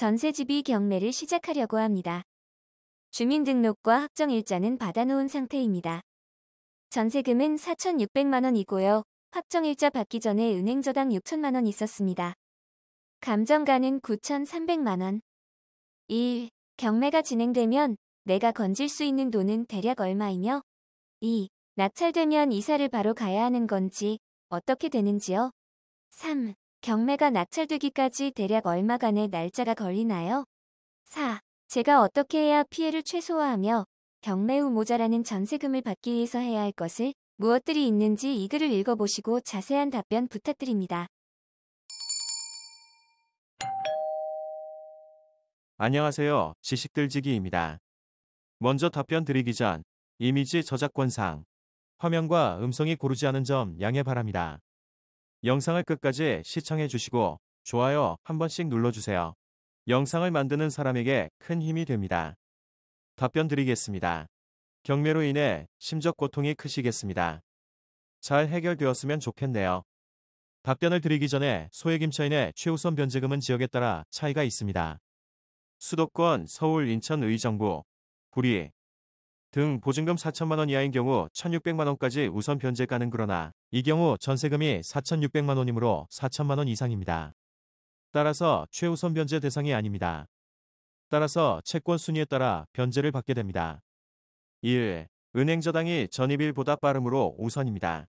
전세집이 경매를 시작하려고 합니다. 주민등록과 확정일자는 받아놓은 상태입니다. 전세금은 4,600만원이고요. 확정일자 받기 전에 은행저당 6천만원 있었습니다. 감정가는 9,300만원. 1. 경매가 진행되면 내가 건질 수 있는 돈은 대략 얼마이며 2. 낙찰되면 이사를 바로 가야 하는 건지 어떻게 되는지요? 3. 경매가 낙찰되기까지 대략 얼마간의 날짜가 걸리나요? 4. 제가 어떻게 해야 피해를 최소화하며 경매 후 모자라는 전세금을 받기 위해서 해야 할 것을 무엇들이 있는지 이 글을 읽어보시고 자세한 답변 부탁드립니다. 안녕하세요. 지식들지기입니다. 먼저 답변 드리기 전 이미지 저작권상 화면과 음성이 고르지 않은 점 양해 바랍니다. 영상을 끝까지 시청해 주시고 좋아요 한 번씩 눌러주세요. 영상을 만드는 사람에게 큰 힘이 됩니다. 답변 드리겠습니다. 경매로 인해 심적 고통이 크시겠습니다. 잘 해결되었으면 좋겠네요. 답변을 드리기 전에 소액임차인의 최우선 변제금은 지역에 따라 차이가 있습니다. 수도권, 서울, 인천, 의정부, 구리, 등 보증금 4천만원 이하인 경우 1,600만원까지 우선 변제 가능 그러나 이 경우 전세금이 4,600만원이므로 4천만원 이상입니다. 따라서 최우선 변제 대상이 아닙니다. 따라서 채권 순위에 따라 변제를 받게 됩니다. 1. 은행 저당이 전입일보다 빠름으로 우선입니다.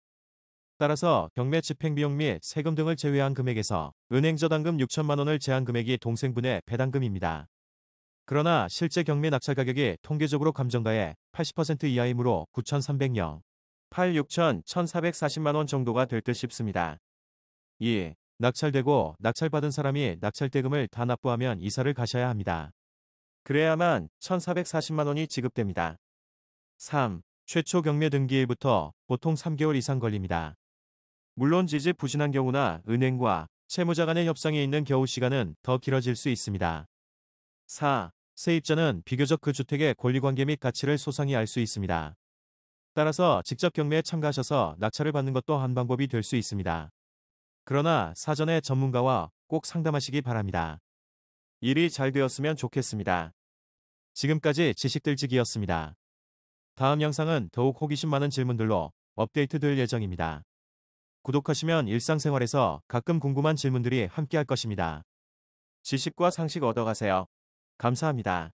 따라서 경매 집행비용 및 세금 등을 제외한 금액에서 은행 저당금 6천만원을 제한 금액이 동생분의 배당금입니다. 그러나 실제 경매 낙찰 가격이 통계적으로 감정가의 80% 이하이므로 9,300영, 8, 6천, 1,440만원 정도가 될 듯 싶습니다. 2. 낙찰되고 낙찰받은 사람이 낙찰대금을 다 납부하면 이사를 가셔야 합니다. 그래야만 1,440만원이 지급됩니다. 3. 최초 경매 등기일부터 보통 3개월 이상 걸립니다. 물론 지지 부진한 경우나 은행과 채무자 간의 협상이 있는 겨우 시간은 더 길어질 수 있습니다. 4. 세입자는 비교적 그 주택의 권리관계 및 가치를 소상히 알 수 있습니다. 따라서 직접 경매에 참가하셔서 낙찰을 받는 것도 한 방법이 될 수 있습니다. 그러나 사전에 전문가와 꼭 상담하시기 바랍니다. 일이 잘 되었으면 좋겠습니다. 지금까지 지식들지기였습니다. 다음 영상은 더욱 호기심 많은 질문들로 업데이트 될 예정입니다. 구독하시면 일상생활에서 가끔 궁금한 질문들이 함께할 것입니다. 지식과 상식 얻어가세요. 감사합니다.